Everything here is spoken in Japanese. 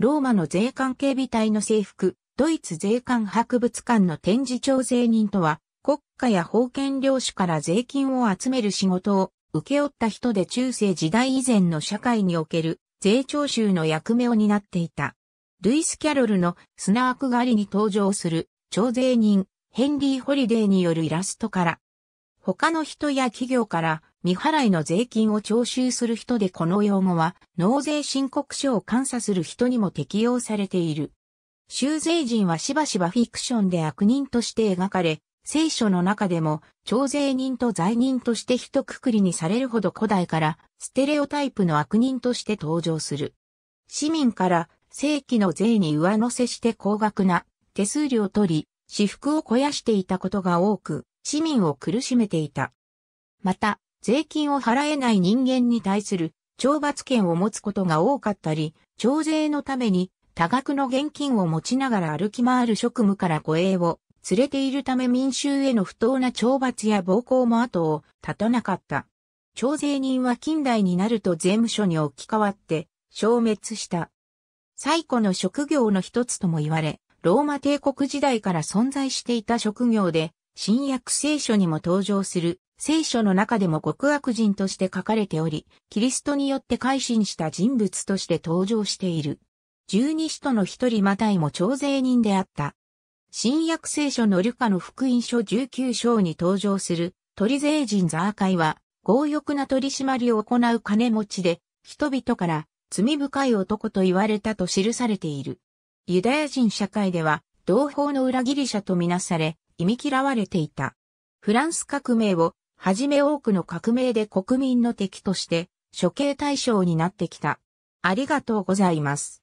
ローマの税関警備隊の制服、ドイツ税関博物館の展示調整人とは、国家や封建領主から税金を集める仕事を請け負った人で中世時代以前の社会における税徴収の役目を担っていた。ルイス・キャロルのスナーク狩りに登場する徴税人ヘンリー・ホリデーによるイラストから他の人や企業から未払いの税金を徴収する人でこの用語は納税申告書を監査する人にも適用されている。修税人はしばしばフィクションで悪人として描かれ、聖書の中でも、徴税人と罪人として一括りにされるほど古代から、ステレオタイプの悪人として登場する。市民から、正規の税に上乗せして高額な手数料取り、私腹を肥やしていたことが多く、市民を苦しめていた。また、税金を払えない人間に対する懲罰権を持つことが多かったり、徴税のために多額の現金を持ちながら歩き回る職務から護衛を連れているため民衆への不当な懲罰や暴行も後を絶たなかった。徴税人は近代になると税務署に置き換わって消滅した。最古の職業の一つとも言われ、ローマ帝国時代から存在していた職業で、新約聖書にも登場する聖書の中でも極悪人として書かれており、キリストによって改心した人物として登場している。十二使徒の一人またいも徴税人であった。新約聖書のルカの福音書19章に登場する鳥税人ザーカイは、強欲な取り締まりを行う金持ちで、人々から罪深い男と言われたと記されている。ユダヤ人社会では同胞の裏ギリシャとみなされ、忌み嫌われていた。フランス革命をはじめ多くの革命で国民の敵として処刑対象になってきた。ありがとうございます。